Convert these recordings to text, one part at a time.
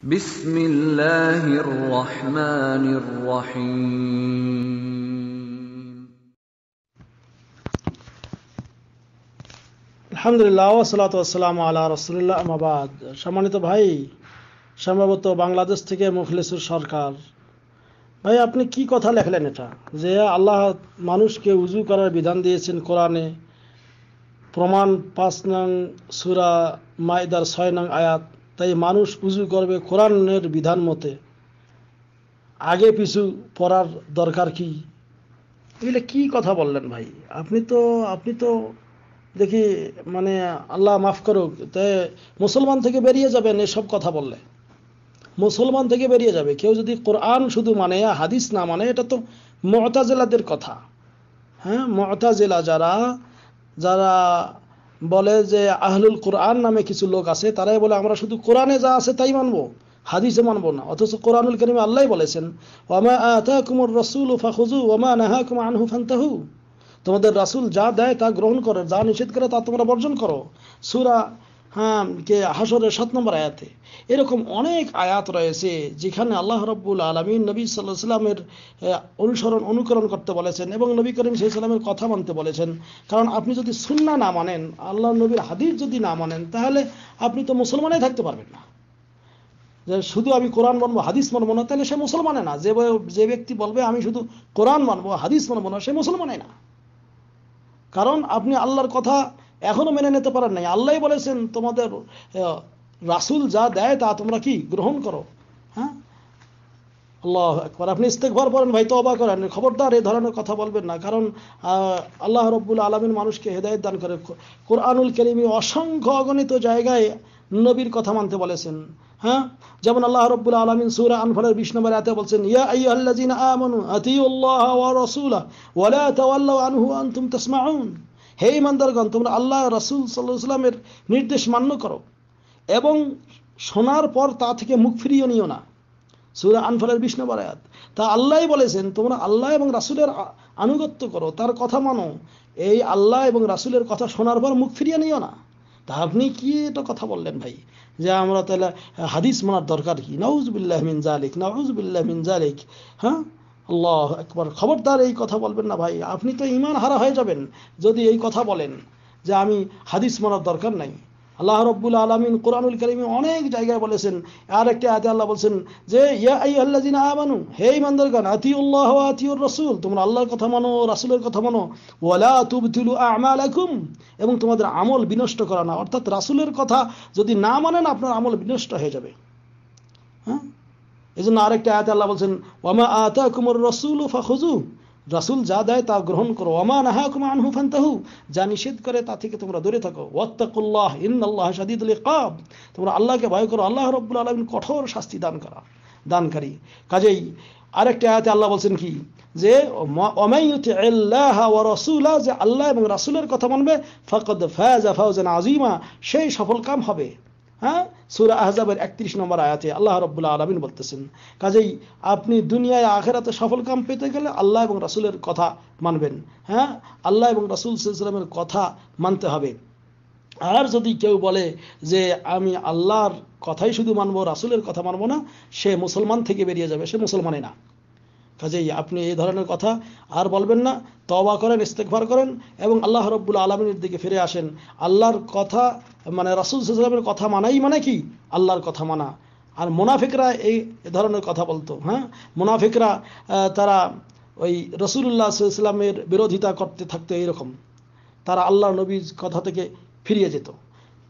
সম্মানিত ভাই সম্ভবত বাংলাদেশ থেকে মুখলেসুর সরকার ভাই আপনি কি কথা লেখলেন এটা যে আল্লাহ মানুষকে উজু করার বিধান দিয়েছেন কোরআনে প্রমাণ পাঁচ নং সুরা মাইদার ছয় নং আয়াত তাই মানুষ উজু করবে কোরআনের বিধান মতে আগে পিছু পড়ার দরকার কি এগুলো কি কথা বললেন ভাই আপনি তো আপনি তো দেখি মানে আল্লাহ মাফ করুক তে মুসলমান থেকে বেরিয়ে যাবেন এসব কথা বললে মুসলমান থেকে বেরিয়ে যাবে কেউ যদি কোরআন শুধু মানে হাদিস না মানে এটা তো মহতাজেলাদের কথা হ্যাঁ মহতাজেলা যারা যারা বলে যে আহলুল কোরআন নামে কিছু লোক আছে তারাই বলে আমরা শুধু কোরআনে যা আছে তাই মানবো হাদিসে মানব না অথচ কোরআনুল করিমে আল্লাহ বলেছেন ওমা রসুল ওমা নাহা তোমাদের রাসুল যা দেয় তা গ্রহণ করো যা নিষেধ করে তা তোমরা বর্জন করো সুরা হ্যাঁ, কে হাসরের সাত নম্বর আয়াতে এরকম অনেক আয়াত রয়েছে যেখানে আল্লাহ রব্বুল আলমিন নবী সাল্লাহ সাল্লামের অনুসরণ অনুকরণ করতে বলেছেন এবং নবী করিম সেই সাল্লামের কথা মানতে বলেছেন কারণ আপনি যদি সুন্না না মানেন আল্লাহ নবীর হাদিস যদি না মানেন তাহলে আপনি তো মুসলমানেই থাকতে পারবেন না যে শুধু আমি কোরআন মানবো হাদিস মানবো না তাহলে সে মুসলমানে না যে যে ব্যক্তি বলবে আমি শুধু কোরআন মানবো হাদিস মানবো না সে মুসলমানে না কারণ আপনি আল্লাহর কথা এখনো মেনে নিতে পারেন নাই আল্লাহ বলেছেন তোমাদের রাসুল যা দেয় তা তোমরা কি গ্রহণ করো হ্যাঁ আল্লাহ একবার আপনি ইস্তেকবার বলেন ভাই তো অবা করেন খবরদার এই ধরনের কথা বলবেন না কারণ আল্লাহ রব্বুল আলমিন মানুষকে হেদায়ত দান করে কোরআনুল কেরিমি অসংখ্য অগণিত জায়গায় নবীর কথা মানতে বলেছেন হ্যাঁ যেমন আল্লাহ রব্বুল আলমিন সুর আনফলের বিষ্ণবার এতে বলছেন ইয়া আইয়ুহাল্লাযিনা আমানু আতিউল্লাহ ওয়া রাসূলা ওয়া লা তাওয়াল্লাউ আনহু আনতুম তাসমাউন হে ইমানদারগণ তোমরা আল্লাহ রসুল সাল্লাহ সাল্লামের নির্দেশ মান্য করো এবং শোনার পর তা থেকে মুখ ফিরিয়ে নিও না সুরা আনফালের বিষ্ণু বারায়াত তা আল্লাহ বলেছেন তোমরা আল্লাহ এবং রাসুলের আনুগত্য করো তার কথা মানো এই আল্লাহ এবং রাসুলের কথা শোনার পর মুখ ফিরিয়ে নিও না তা আপনি কি এটা কথা বললেন ভাই যে আমরা তাহলে হাদিস মানার দরকার কি নউজবিল্লাহ মিন জালিক নউজবিল্লাহ মিন জালিক হ্যাঁ আল্লাহ একবার খবরদার এই কথা বলবেন না ভাই আপনি তো ইমান হারা হয়ে যাবেন যদি এই কথা বলেন যে আমি হাদিস মানার দরকার নাই আল্লাহ রব্বুল আলমিন কোরআনুল করিমে অনেক জায়গায় বলেছেন আর একটি আয়তে আল্লাহ বলছেন যে ইয়া আই আল্লাহ জিনা আমানু হে ইমানদার আতি উল্লাহ আতিউর রসুল তোমরা আল্লাহর কথা মানো রাসুলের কথা মানো ওয়ালা তুবতিলু আমাল আকুম এবং তোমাদের আমল বিনষ্ট করা না অর্থাৎ রাসুলের কথা যদি না মানেন আপনার আমল বিনষ্ট হয়ে যাবে হ্যাঁ এই জন্য আরেকটা আয়াতে আল্লাহ বলছেন ওমা আতা কুমার রসুল ফাখুজু রাসুল যা দেয় তা গ্রহণ করো ওমা নাহা কুমা আনহু ফান্তাহু যা নিষেধ করে তা থেকে তোমরা দূরে থাকো ওয়াত্তাকুল্লাহ ইন আল্লাহ সাদিদুল ইকাব তোমরা আল্লাহকে ভয় করো আল্লাহ রব্বুল আলমিন কঠোর শাস্তি দান করা দানকারী কাজেই আরেকটা আয়াতে আল্লাহ বলছেন কি যে রসুলা যে আল্লাহ এবং রাসুলের কথা মানবে ফকদ ফ্যাজা ফাউজান আজিমা সেই সফল কাম হবে হ্যাঁ সুরা আহজাবের একত্রিশ নম্বর আয়াতে আল্লাহ রব্বুল্লাহ আলমিন বলতেছেন কাজেই আপনি দুনিয়ায় আখেরাতে সফল কাম পেতে গেলে আল্লাহ এবং রাসুলের কথা মানবেন হ্যাঁ আল্লাহ এবং রাসুল সাল্লামের কথা মানতে হবে আর যদি কেউ বলে যে আমি আল্লাহর কথাই শুধু মানবো রাসুলের কথা মানবো না সে মুসলমান থেকে বেরিয়ে যাবে সে মুসলমানে না কাজেই আপনি এই ধরনের কথা আর বলবেন না তবা করেন ইস্তেকভার করেন এবং আল্লাহ রব্বুল আলমিনের দিকে ফিরে আসেন আল্লাহর কথা মানে রাসুল সাল্লামের কথা মানাই মানে কি আল্লাহর কথা মানা আর মোনাফিকরা এই ধরনের কথা বলতো হ্যাঁ মোনাফিকরা তারা ওই রসুল্লাহ ইসলামের বিরোধিতা করতে থাকতো এইরকম তারা আল্লাহ নবীর কথা থেকে ফিরিয়ে যেত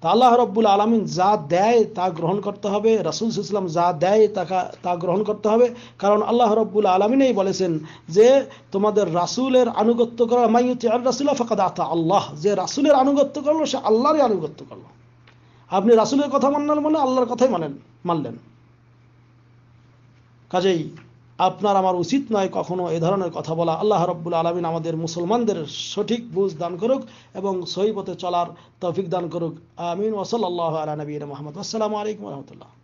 তা আল্লাহ রব্বুল আলমিন যা দেয় তা গ্রহণ করতে হবে রাসুল ইসলাম যা দেয় তা তা গ্রহণ করতে হবে কারণ আল্লাহ রব্বুল আলমিনেই বলেছেন যে তোমাদের রাসুলের আনুগত্য করা হচ্ছে আর রাসুল্লাহ ফাঁকা আতা আল্লাহ যে রাসুলের আনুগত্য করলো সে আল্লাহরই আনুগত্য করলো আপনি রাসুলের কথা মানলেন মানে আল্লাহর কথাই মানেন মানলেন কাজেই আপনার আমার উচিত নয় কখনো এ ধরনের কথা বলা আল্লাহ রব্বুল আলমিন আমাদের মুসলমানদের সঠিক বুঝ দান করুক এবং সহি পথে চলার তৌফিক দান করুক আমিন ওসল আল্লাহ আলা নবীন মোহাম্মদ আসসালামু আলাইকুম রহমতুল্লাহ